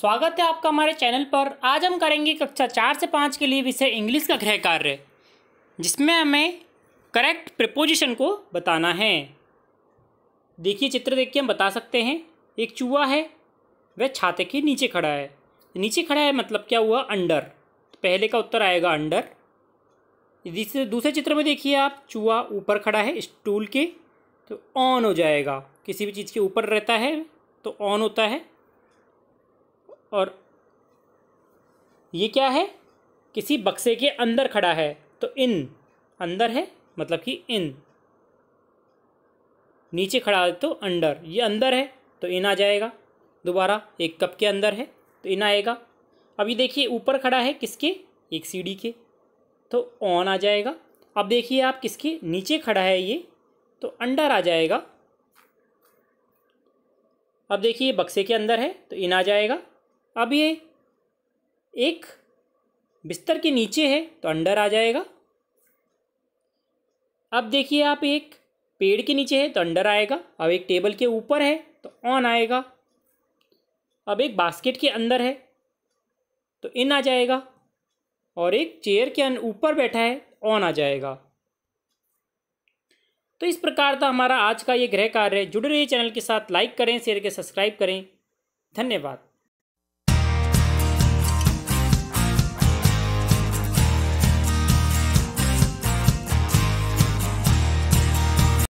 स्वागत है आपका हमारे चैनल पर आज हम करेंगे कक्षा चार से पाँच के लिए विषय इंग्लिश का गृह कार्य जिसमें हमें करेक्ट प्रपोजिशन को बताना है देखिए चित्र देख के हम बता सकते हैं एक चूहा है वह छाते के नीचे खड़ा है नीचे खड़ा है मतलब क्या हुआ अंडर पहले का उत्तर आएगा अंडर जिससे दूसरे चित्र में देखिए आप चूहा ऊपर खड़ा है स्टूल के तो ऑन हो जाएगा किसी भी चीज़ के ऊपर रहता है तो ऑन होता है और ये क्या है किसी बक्से के अंदर खड़ा है तो इन अंदर है मतलब कि इन नीचे खड़ा है तो अंडर ये अंदर है तो इन आ जाएगा दोबारा एक कप के अंदर है तो इन आएगा अभी देखिए ऊपर खड़ा है किसके एक सीढ़ी के तो ऑन आ जाएगा अब देखिए आप किसके नीचे खड़ा है ये तो अंडर आ जाएगा अब देखिए बक्से के अंदर है तो इन आ जाएगा अब ये एक बिस्तर के नीचे है तो अंडर आ जाएगा अब देखिए आप एक पेड़ के नीचे है तो अंडर आएगा अब एक टेबल के ऊपर है तो ऑन आएगा अब एक बास्केट के अंदर है तो इन आ जाएगा और एक चेयर के ऊपर बैठा है ऑन आ जाएगा तो इस प्रकार था हमारा आज का ये गृह कार्य जुड़े रहिए चैनल के साथ लाइक करें शेयर के सब्सक्राइब करें धन्यवाद